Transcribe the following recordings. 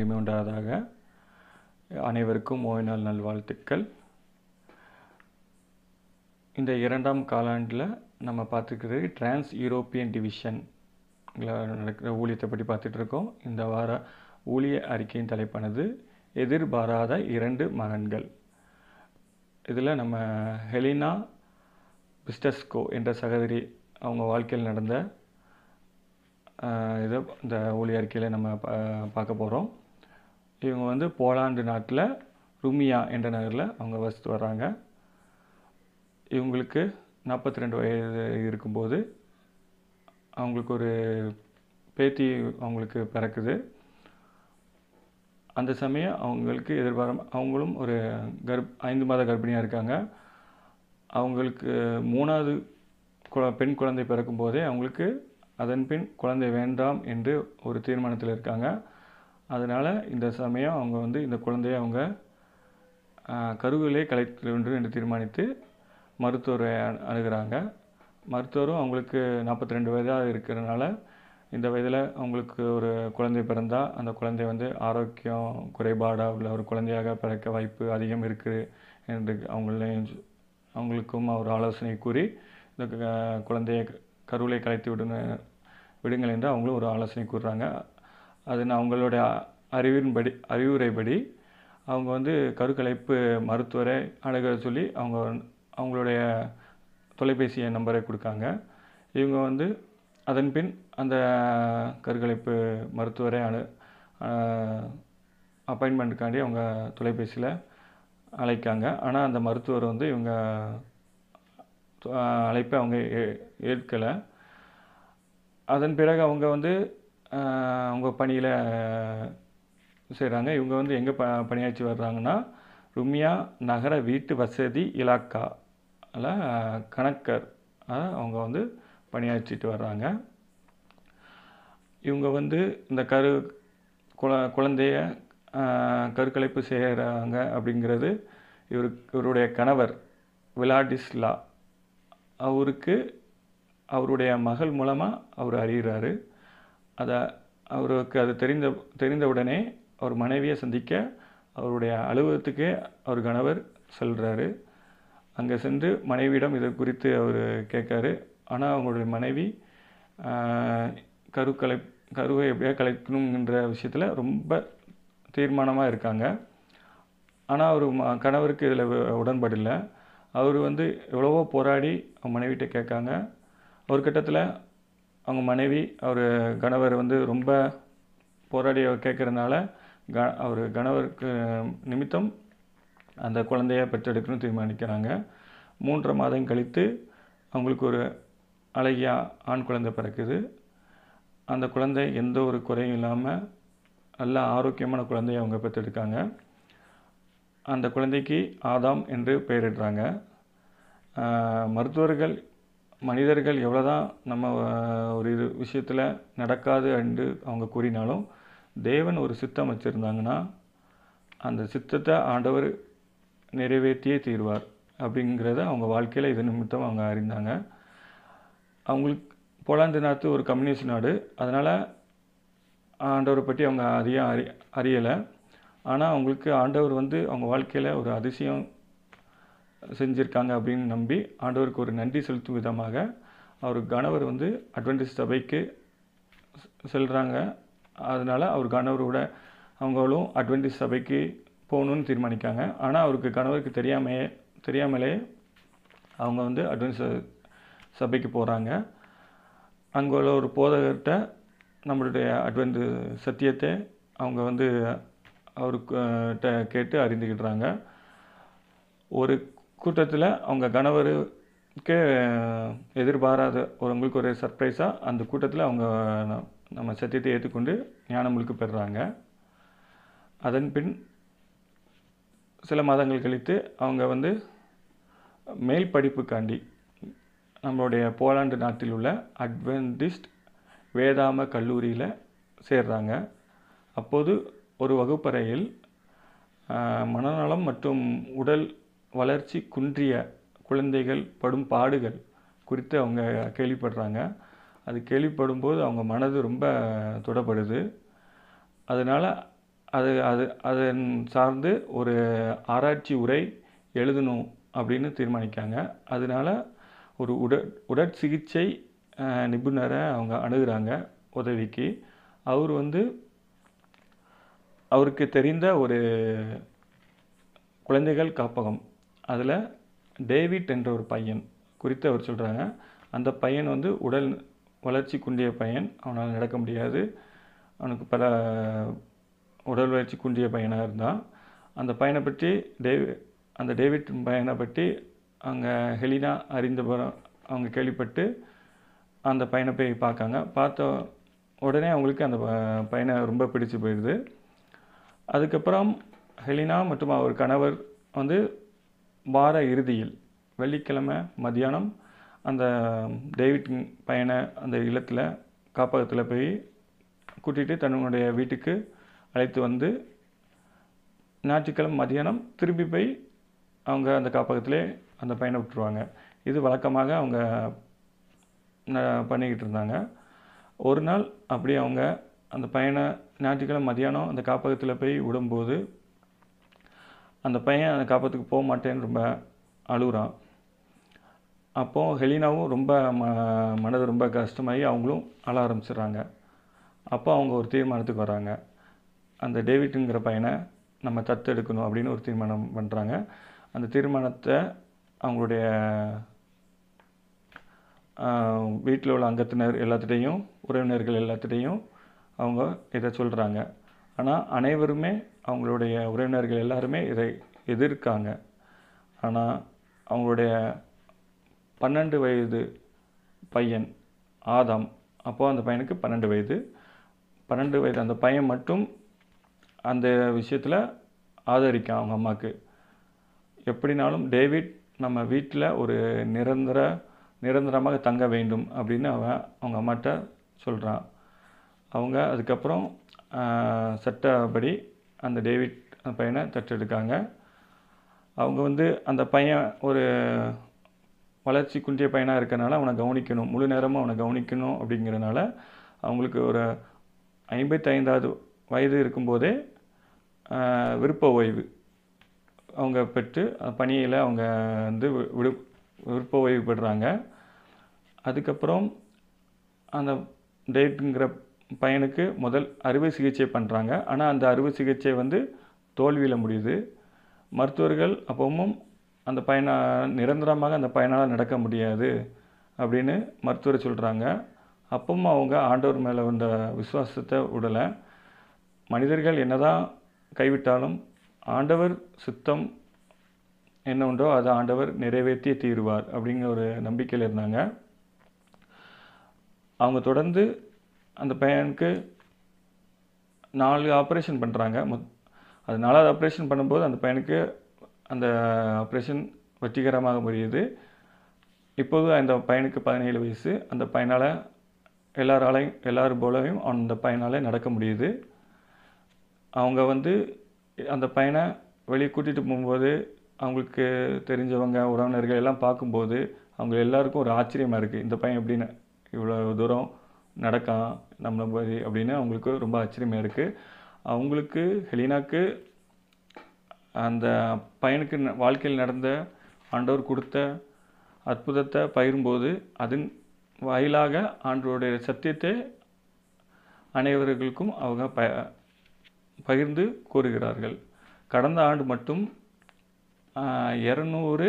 மகிமை உண்டாதாக அனைவருக்கும் ஓய்நாள் நல்வாழ்த்துக்கள் இந்த இரண்டாம் காலாண்டில் நம்ம பார்த்துக்கிறது டிரான்ஸ் யூரோப்பியன் டிவிஷன் நடக்கிற ஊழியத்தை பற்றி பார்த்துட்ருக்கோம் இந்த வார ஊழிய அறிக்கையின் தலைப்பானது எதிர்பாராத இரண்டு மகன்கள் இதில் நம்ம ஹெலினா பிஸ்டஸ்கோ என்ற சகோதரி அவங்க வாழ்க்கையில் நடந்த இதை இந்த ஊழிய அறிக்கையில் நம்ம பார்க்க போகிறோம் இவங்க வந்து போலாண்டு நாட்டில் ருமியா என்ற நகரில் அவங்க வசித்து வராங்க இவங்களுக்கு நாற்பத்தி ரெண்டு வயது இருக்கும்போது அவங்களுக்கு ஒரு பேத்தி அவங்களுக்கு பிறக்குது அந்த சமயம் அவங்களுக்கு எதிர்பார அவங்களும் ஒரு கர்ப் ஐந்து மாத கர்ப்பிணியாக இருக்காங்க அவங்களுக்கு மூணாவது குழ பெண் குழந்தை பிறக்கும் போதே அவங்களுக்கு அதன் பின் குழந்தை வேண்டாம் என்று ஒரு தீர்மானத்தில் இருக்காங்க அதனால் இந்த சமயம் அவங்க வந்து இந்த குழந்தைய அவங்க கருவிலே கலைத்து வேண்டும் என்று தீர்மானித்து மருத்துவரை அணுகிறாங்க மருத்துவரும் அவங்களுக்கு நாற்பத்தி ரெண்டு வயதாக இருக்கிறதுனால இந்த வயதில் அவங்களுக்கு ஒரு குழந்தை பிறந்தால் அந்த குழந்தை வந்து ஆரோக்கியம் குறைபாடாக உள்ள ஒரு குழந்தையாக பிறக்க வாய்ப்பு அதிகம் இருக்குது என்று அவங்களையும் அவங்களுக்கும் அவர் ஆலோசனை கூறி இந்த குழந்தையை கருவிலை கலைத்து விடுங்க விடுங்கள் என்று அவங்களும் ஒரு ஆலோசனை கூறுறாங்க அது நான் அவங்களுடைய அறிவின்படி அறிவுரைப்படி அவங்க வந்து கருக்கலைப்பு மருத்துவரை அணுக சொல்லி அவங்க அவங்களுடைய தொலைபேசி நம்பரை கொடுக்காங்க இவங்க வந்து அதன் பின் அந்த கருக்கலைப்பு மருத்துவரை அணு அப்பாயின்மெண்ட்டுக்காண்டி அவங்க தொலைபேசியில் அழைக்காங்க ஆனால் அந்த மருத்துவர் வந்து இவங்க அழைப்பை அவங்க ஏற்கலை அதன் பிறகு அவங்க வந்து அவங்க பணியில் செய்கிறாங்க இவங்க வந்து எங்கே ப பணியாற்றி வர்றாங்கன்னா ருமியா நகர வீட்டு வசதி இலாக்கா அதில் கணக்கர் அவங்க வந்து பணியாற்றிட்டு வர்றாங்க இவங்க வந்து இந்த கரு குல குழந்தைய கருக்கலைப்பு செய்கிறாங்க அப்படிங்கிறது இவரு இவருடைய கணவர் விலாடிஸ்லா அவருக்கு அவருடைய மகள் மூலமாக அவர் அறிகிறாரு அதை அவருக்கு அது தெரிந்த தெரிந்தவுடனே அவர் மனைவியை சந்திக்க அவருடைய அலுவலகத்துக்கே அவர் கணவர் செல்கிறாரு அங்கே சென்று மனைவியிடம் இதை குறித்து அவர் கேட்காரு ஆனால் அவங்களுடைய மனைவி கருக்கலை கருவை எப்படியா கலைக்கணுங்கிற விஷயத்தில் ரொம்ப தீர்மானமாக இருக்காங்க ஆனால் அவர் கணவருக்கு இதில் உடன்படில்லை அவர் வந்து எவ்வளவோ போராடி அவங்க மனைவிட்ட கேட்காங்க ஒரு கட்டத்தில் அவங்க மனைவி அவர் கணவர் வந்து ரொம்ப போராடி கேட்குறதுனால க அவர் கணவருக்கு நிமித்தம் அந்த குழந்தைய பெற்றெடுக்கணும்னு தீர்மானிக்கிறாங்க மூன்று மாதம் கழித்து அவங்களுக்கு ஒரு அழகிய ஆண் குழந்தை பிறக்குது அந்த குழந்தை எந்த ஒரு குறையும் இல்லாமல் நல்ல ஆரோக்கியமான குழந்தைய அவங்க பெற்றெடுக்காங்க அந்த குழந்தைக்கு ஆதாம் என்று பெயரிடுறாங்க மருத்துவர்கள் மனிதர்கள் எவ்வளோ தான் நம்ம ஒரு இது விஷயத்தில் நடக்காது என்று அவங்க கூறினாலும் தேவன் ஒரு சித்தம் வச்சுருந்தாங்கன்னா அந்த சித்தத்தை ஆண்டவர் நிறைவேற்றியே தீர்வார் அப்படிங்கிறத அவங்க வாழ்க்கையில் இது நிமித்தம் அவங்க அறிந்தாங்க அவங்களுக்கு போலாந்து நாத்து ஒரு கம்யூனிஸ்ட் நாடு அதனால் ஆண்டவரை பற்றி அவங்க அதிகம் அறி அறியலை ஆனால் அவங்களுக்கு ஆண்டவர் வந்து அவங்க வாழ்க்கையில் ஒரு அதிசயம் செஞ்சுருக்காங்க அப்படின்னு நம்பி ஆண்டவருக்கு ஒரு நன்றி செலுத்தும் விதமாக அவர் கணவர் வந்து அட்வென்டிஸ் சபைக்கு செல்கிறாங்க அதனால் அவர் கணவரோட அவங்களும் அட்வென்டேஜ் சபைக்கு போகணுன்னு தீர்மானிக்காங்க ஆனால் அவருக்கு கணவருக்கு தெரியாமையே தெரியாமலே அவங்க வந்து அட்வென்ஸ் சபைக்கு போகிறாங்க அங்கே உள்ள ஒரு போதகர்கிட்ட நம்மளுடைய அட்வென்ட் சத்தியத்தை அவங்க வந்து அவருக்கிட்ட கேட்டு அறிந்துக்கிட்டுறாங்க ஒரு கூட்டத்தில் அவங்க கணவருக்கு எதிர்பாராத ஒரு உங்களுக்கு ஒரு சர்ப்ரைஸாக அந்த கூட்டத்தில் அவங்க நம்ம சத்தியத்தை ஏற்றுக்கொண்டு ஞானம் முழுக்க பெறுறாங்க அதன் பின் சில மாதங்கள் கழித்து அவங்க வந்து மேல் படிப்புக்காண்டி நம்மளுடைய போலாண்டு நாட்டில் உள்ள அட்வென்டிஸ்ட் வேதாம கல்லூரியில் சேர்றாங்க அப்போது ஒரு வகுப்பறையில் மனநலம் மற்றும் உடல் வளர்ச்சி குன்றிய குழந்தைகள் படும் பாடுகள் குறித்து அவங்க கேள்விப்படுறாங்க அது கேள்விப்படும்போது அவங்க மனது ரொம்ப தொடப்படுது அதனால் அது அது அதன் சார்ந்து ஒரு ஆராய்ச்சி உரை எழுதணும் அப்படின்னு தீர்மானிக்காங்க அதனால் ஒரு உட உடற்சிகிச்சை நிபுணரை அவங்க அணுகிறாங்க உதவிக்கு அவர் வந்து அவருக்கு தெரிந்த ஒரு குழந்தைகள் காப்பகம் அதில் டேவிட் என்ற ஒரு பையன் குறித்து அவர் சொல்கிறாங்க அந்த பையன் வந்து உடல் வளர்ச்சி குன்றிய பையன் அவனால் நடக்க முடியாது அவனுக்கு பல உடல் வளர்ச்சி குன்றிய பையனாக இருந்தான் அந்த பையனை பற்றி டேவி அந்த டேவிட் பையனை பற்றி அங்கே ஹெலினா அறிந்தபுரம் அவங்க கேள்விப்பட்டு அந்த பையனை போய் பார்க்காங்க பார்த்த உடனே அவங்களுக்கு அந்த பையனை ரொம்ப பிடிச்சு போயிடுது அதுக்கப்புறம் ஹெலினா மற்றும் அவர் கணவர் வந்து வார இறுதியில் வெள்ளிக்கிழமை மதியானம் அந்த டேவிட் பையனை அந்த இல்லத்தில் காப்பகத்தில் போய் கூட்டிகிட்டு தன்னுடைய வீட்டுக்கு அழைத்து வந்து ஞாயிற்றுக்கிழமை மதியானம் திரும்பி போய் அவங்க அந்த காப்பகத்திலே அந்த பையனை விட்டுருவாங்க இது வழக்கமாக அவங்க பண்ணிக்கிட்டு இருந்தாங்க ஒரு நாள் அப்படி அவங்க அந்த பையனை ஞாயிற்றுக்கிழமை மதியானம் அந்த காப்பகத்தில் போய் விடும்போது அந்த பையன் அந்த காப்பத்துக்கு போக மாட்டேன்னு ரொம்ப அழுகுறான் அப்போது ஹெலினாவும் ரொம்ப ம மனது ரொம்ப கஷ்டமாகி அவங்களும் அழ ஆரம்பிச்சிடுறாங்க அப்போ அவங்க ஒரு தீர்மானத்துக்கு வராங்க அந்த டேவிட்டுங்கிற பையனை நம்ம தத்தெடுக்கணும் அப்படின்னு ஒரு தீர்மானம் பண்ணுறாங்க அந்த தீர்மானத்தை அவங்களுடைய வீட்டில் உள்ள அங்கத்தினர் எல்லாத்துட்டையும் உறவினர்கள் எல்லாத்துட்டையும் அவங்க இதை சொல்கிறாங்க ஆனால் அனைவருமே அவங்களுடைய உறவினர்கள் எல்லாருமே இதை எதிர்க்காங்க ஆனால் அவங்களுடைய பன்னெண்டு வயது பையன் ஆதாம் அப்போது அந்த பையனுக்கு பன்னெண்டு வயது பன்னெண்டு வயது அந்த பையன் மட்டும் அந்த விஷயத்தில் ஆதரிக்கான் அவங்க அம்மாவுக்கு எப்படினாலும் டேவிட் நம்ம வீட்டில் ஒரு நிரந்தர நிரந்தரமாக தங்க வேண்டும் அப்படின்னு அவன் அவங்க அம்மாட்ட சொல்கிறான் அவங்க அதுக்கப்புறம் சட்டப்படி அந்த டேவிட் அந்த பையனை தட்டெடுக்காங்க அவங்க வந்து அந்த பையன் ஒரு வளர்ச்சி குன்றிய பையனாக இருக்கிறனால அவனை கவனிக்கணும் முழு நேரமும் அவனை கவனிக்கணும் அப்படிங்கிறனால அவங்களுக்கு ஒரு ஐம்பத்தைந்தாவது வயது இருக்கும்போதே விருப்ப ஓய்வு அவங்க பெற்று பணியில் அவங்க வந்து விடு விருப்ப ஓய்வு பெறுறாங்க அதுக்கப்புறம் அந்த டேட்டுங்கிற பையனுக்கு முதல் அறுவை சிகிச்சை பண்ணுறாங்க ஆனால் அந்த அறுவை சிகிச்சை வந்து தோல்வியில் முடியுது மருத்துவர்கள் அப்பவும் அந்த பையனை நிரந்தரமாக அந்த பையனால் நடக்க முடியாது அப்படின்னு மருத்துவர் சொல்கிறாங்க அப்பவும் அவங்க ஆண்டவர் மேலே வந்த விசுவாசத்தை விடலை மனிதர்கள் என்னதான் கைவிட்டாலும் ஆண்டவர் சித்தம் என்ன உண்டோ அதை ஆண்டவர் நிறைவேற்றிய தீருவார் அப்படிங்கிற ஒரு நம்பிக்கையில் இருந்தாங்க அவங்க தொடர்ந்து அந்த பையனுக்கு நாலு ஆப்ரேஷன் பண்ணுறாங்க முத் அது நாலாவது ஆப்ரேஷன் பண்ணும்போது அந்த பையனுக்கு அந்த ஆப்ரேஷன் வெற்றிகரமாக முடியுது இப்போது அந்த பையனுக்கு பதினேழு வயசு அந்த பையனால் எல்லாராலையும் எல்லார் போலவும் அந்த பையனால் நடக்க முடியுது அவங்க வந்து அந்த பையனை வெளியே கூட்டிகிட்டு போகும்போது அவங்களுக்கு தெரிஞ்சவங்க உறவினர்கள் எல்லாம் பார்க்கும்போது அவங்க எல்லாருக்கும் ஒரு ஆச்சரியமாக இருக்குது இந்த பையன் எப்படின்னு இவ்வளோ தூரம் நடக்கலாம் நம்மள மாதிரி அப்படின்னு அவங்களுக்கு ரொம்ப ஆச்சரியமாக இருக்குது அவங்களுக்கு ஹெலினாக்கு அந்த பையனுக்கு வாழ்க்கையில் நடந்த ஆண்டவர் கொடுத்த அற்புதத்தை பயிரும்போது அதன் வாயிலாக ஆண்டவருடைய சத்தியத்தை அனைவர்களுக்கும் அவங்க ப பகிர்ந்து கூறுகிறார்கள் கடந்த ஆண்டு மட்டும் இரநூறு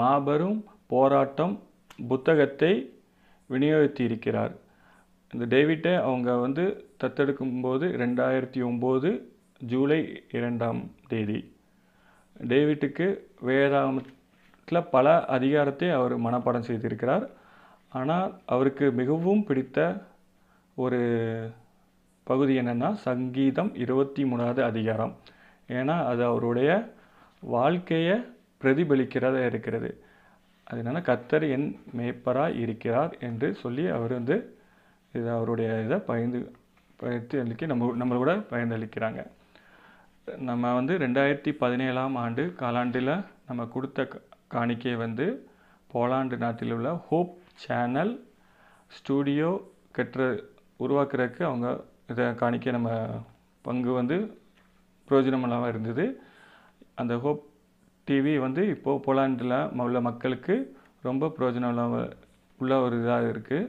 மாபெரும் போராட்டம் புத்தகத்தை விநியோகித்திருக்கிறார் இந்த டேவிட்டை அவங்க வந்து தத்தெடுக்கும்போது ரெண்டாயிரத்தி ஒம்பது ஜூலை இரண்டாம் தேதி டேவிட்டுக்கு வேதாமத்தில் பல அதிகாரத்தை அவர் மனப்பாடம் செய்திருக்கிறார் ஆனால் அவருக்கு மிகவும் பிடித்த ஒரு பகுதி என்னென்னா சங்கீதம் இருபத்தி மூணாவது அதிகாரம் ஏன்னா அது அவருடைய வாழ்க்கையை பிரதிபலிக்கிறதாக இருக்கிறது அது என்னென்னா கத்தர் என் மேய்ப்பராக இருக்கிறார் என்று சொல்லி அவர் வந்து இது அவருடைய இதை பயந்து பயிற்சி அளிக்க நம்ம நம்மளை நம்மளோட பயந்தளிக்கிறாங்க நம்ம வந்து ரெண்டாயிரத்தி பதினேழாம் ஆண்டு காலாண்டில் நம்ம கொடுத்த காணிக்கை வந்து போலாண்டு நாட்டில் உள்ள ஹோப் சேனல் ஸ்டூடியோ கற்ற உருவாக்குறதுக்கு அவங்க இதை காணிக்க நம்ம பங்கு வந்து பிரயோஜனமெல்லாம் இருந்தது அந்த ஹோப் டிவி வந்து இப்போது போலாண்டில் உள்ள மக்களுக்கு ரொம்ப பிரயோஜனம் உள்ள ஒரு இதாக இருக்குது